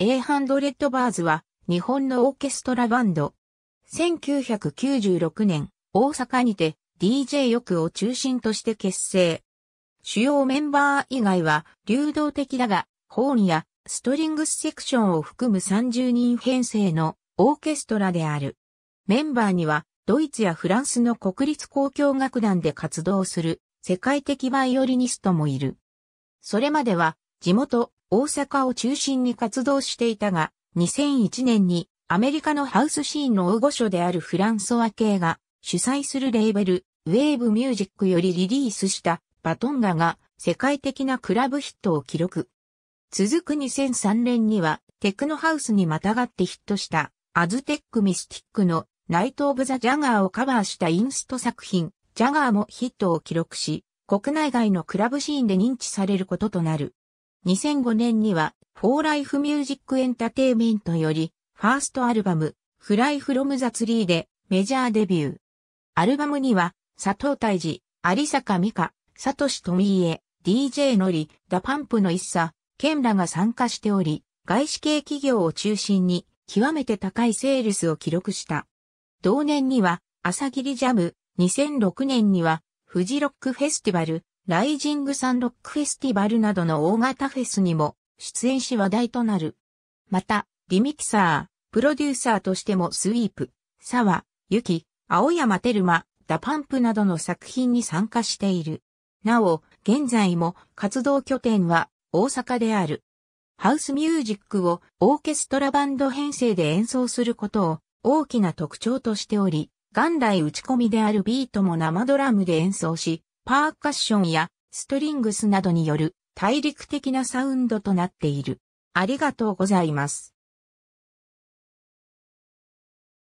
A100 バーズは日本のオーケストラバンド。1996年、大阪にて DJ 欲を中心として結成。主要メンバー以外は流動的だが、ホーンやストリングスセクションを含む30人編成のオーケストラである。メンバーにはドイツやフランスの国立交響楽団で活動する世界的バイオリニストもいる。それまでは地元大阪を中心に活動していたが、2001年にアメリカのハウスシーンの大御所であるフランソワ系が主催するレーベル、ウェーブミュージックよりリリースしたバトンガが世界的なクラブヒットを記録。続く2003年にはテクノハウスにまたがってヒットしたアズテックミスティックのナイト・オブ・ザ・ジャガーをカバーしたインスト作品、ジャガーもヒットを記録し、国内外のクラブシーンで認知されることとなる。2005年には、フォーライフミュージックエンタテイメントより、ファーストアルバム、フライフロムザツリーでメジャーデビュー。アルバムには、佐藤大治、有坂美香、佐藤富家、DJ のり、ダパンプの一茶、ンラが参加しており、外資系企業を中心に、極めて高いセールスを記録した。同年には、朝霧ジャム、2006年には、フジロックフェスティバル、ライジングサンロックフェスティバルなどの大型フェスにも出演し話題となる。また、リミキサー、プロデューサーとしてもスイープ、サワ、ユキ、青山テルマ、ダパンプなどの作品に参加している。なお、現在も活動拠点は大阪である。ハウスミュージックをオーケストラバンド編成で演奏することを大きな特徴としており、元来打ち込みであるビートも生ドラムで演奏し、パーカッションやストリングスなどによる大陸的なサウンドとなっている。ありがとうございます。